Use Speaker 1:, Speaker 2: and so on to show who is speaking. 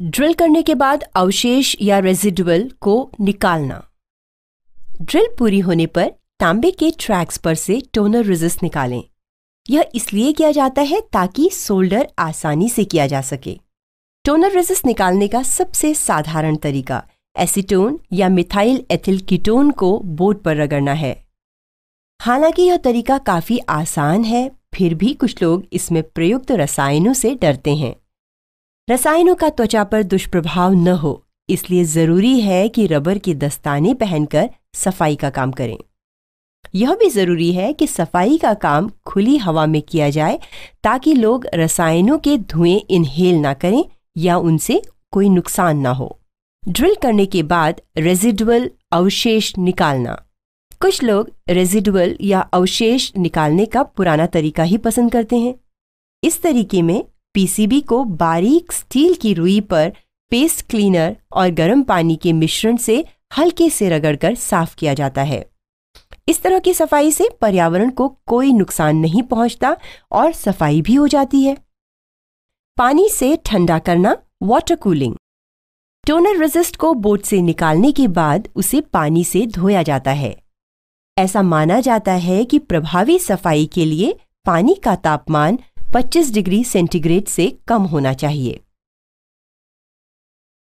Speaker 1: drill करने के बाद अवशेष या रेजिडुअल को निकालना ड्रिल पूरी होने पर तांबे के ट्रैक्स पर से टोनर रिजिस्ट निकालें यह इसलिए किया जाता है ताकि सोल्डर आसानी से किया जा सके टोनर रेजिस्ट निकालने का सबसे साधारण तरीका एसीटोन या मिथाइल एथिल कीटोन को बोर्ड पर रगड़ना है हालांकि यह तरीका काफी आसान है फिर भी कुछ लोग इसमें प्रयुक्त रसायनों से डरते हैं रसायनों का त्वचा पर दुष्प्रभाव न हो इसलिए जरूरी है कि रबर के दस्ताने पहनकर सफाई का काम करें यह भी जरूरी है कि सफाई का काम खुली हवा में किया जाए ताकि लोग रसायनों के धुएं इनहेल ना करें या उनसे कोई नुकसान ना हो ड्रिल करने के बाद रेजिडुअल अवशेष निकालना कुछ लोग रेजिडुअल या अवशेष निकालने का पुराना तरीका ही पसंद करते हैं इस तरीके में पीसीबी को बारीक स्टील की रुई पर पेस्ट क्लीनर और गर्म पानी के मिश्रण से हल्के से रगड़कर साफ किया जाता है इस तरह की सफाई से पर्यावरण को कोई नुकसान नहीं पहुंचता और सफाई भी हो जाती है पानी से ठंडा करना वाटर कूलिंग टोनर रेजिस्ट को बोट से निकालने के बाद उसे पानी से धोया जाता है ऐसा माना जाता है कि प्रभावी सफाई के लिए पानी का तापमान 25 डिग्री सेंटीग्रेड से कम होना चाहिए